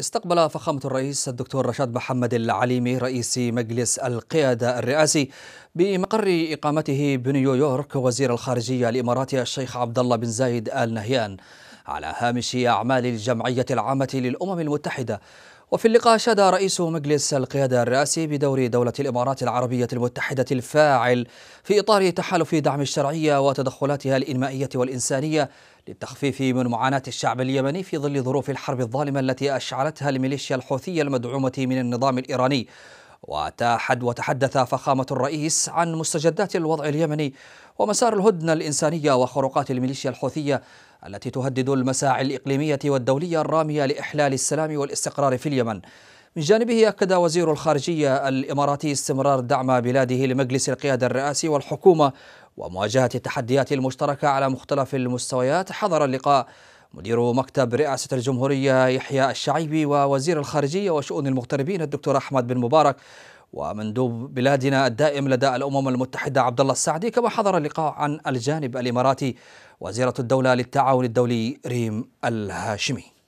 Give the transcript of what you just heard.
استقبل فخامة الرئيس الدكتور رشاد محمد العليمي رئيس مجلس القيادة الرئاسي بمقر إقامته بنيويورك وزير الخارجية الإماراتي الشيخ عبد الله بن زايد آل نهيان على هامش أعمال الجمعية العامة للأمم المتحدة وفي اللقاء شاد رئيس مجلس القيادة الرئاسي بدور دولة الإمارات العربية المتحدة الفاعل في إطار تحالف دعم الشرعية وتدخلاتها الإنمائية والإنسانية للتخفيف من معاناة الشعب اليمني في ظل ظروف الحرب الظالمة التي أشعلتها الميليشيا الحوثية المدعومة من النظام الإيراني وتحد وتحدث فخامة الرئيس عن مستجدات الوضع اليمني ومسار الهدنة الإنسانية وخروقات الميليشيا الحوثية التي تهدد المساعي الإقليمية والدولية الرامية لإحلال السلام والاستقرار في اليمن من جانبه أكد وزير الخارجية الإماراتي استمرار دعم بلاده لمجلس القيادة الرئاسي والحكومة ومواجهة التحديات المشتركة على مختلف المستويات حضر اللقاء مدير مكتب رئاسة الجمهورية يحيى الشعيبي ووزير الخارجية وشؤون المغتربين الدكتور أحمد بن مبارك ومندوب بلادنا الدائم لدى الأمم المتحدة عبد الله السعدي كما حضر اللقاء عن الجانب الإماراتي وزيرة الدولة للتعاون الدولي ريم الهاشمي